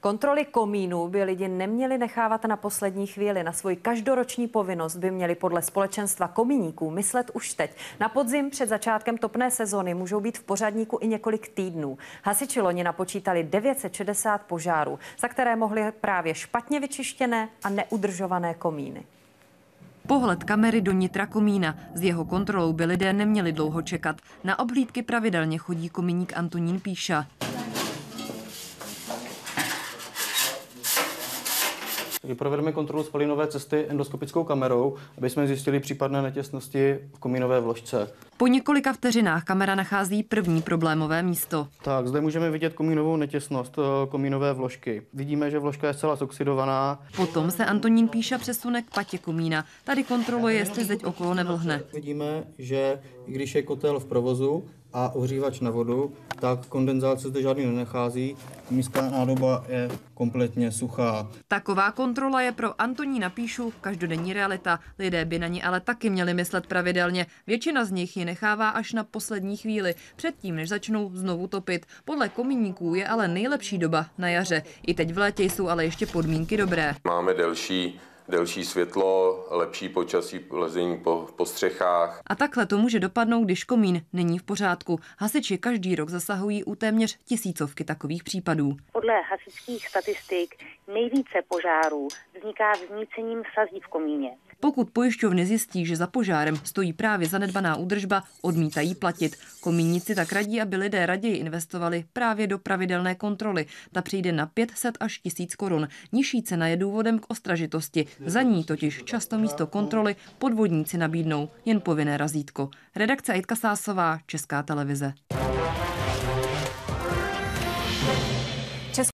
Kontroly komínů by lidi neměli nechávat na poslední chvíli. Na svoji každoroční povinnost by měli podle společenstva komíníků myslet už teď. Na podzim před začátkem topné sezony můžou být v pořadníku i několik týdnů. Hasiči loni napočítali 960 požárů, za které mohly právě špatně vyčištěné a neudržované komíny. Pohled kamery do nitra komína. z jeho kontrolou by lidé neměli dlouho čekat. Na oblídky pravidelně chodí komíník Antonín Píša. Takže provedeme kontrolu spalinové cesty endoskopickou kamerou, aby jsme zjistili případné netěsnosti v komínové vložce. Po několika vteřinách kamera nachází první problémové místo. Tak, zde můžeme vidět komínovou netěsnost eh, komínové vložky. Vidíme, že vložka je zcela zoxidovaná. Potom se Antonín Píša přesune k patě komína. Tady kontroluje, jestli zeď okolo nevlhne. Vidíme, že když je kotel v provozu, a ohřívač na vodu, tak kondenzáce zde žádný nenechází. Nízká nádoba je kompletně suchá. Taková kontrola je pro Antoní napíšu každodenní realita. Lidé by na ní ale taky měli myslet pravidelně. Většina z nich ji nechává až na poslední chvíli, předtím, než začnou znovu topit. Podle komíníků je ale nejlepší doba na jaře. I teď v létě jsou ale ještě podmínky dobré. Máme delší delší světlo, lepší počasí, lezení po, po střechách. A takhle to může dopadnout, když komín není v pořádku. Hasiči každý rok zasahují u téměř tisícovky takových případů. Podle hasičských statistik nejvíce požárů vzniká vznícením sazí v komíně. Pokud pojišťovny zjistí, že za požárem stojí právě zanedbaná údržba, odmítají platit. Komínici tak radí, aby lidé raději investovali právě do pravidelné kontroly. Ta přijde na 500 až 1000 korun. Nižší cena je důvodem k ostražitosti. Za ní totiž často místo kontroly podvodníci nabídnou jen povinné razítko. Redakce Jitka Sásová, Česká televize.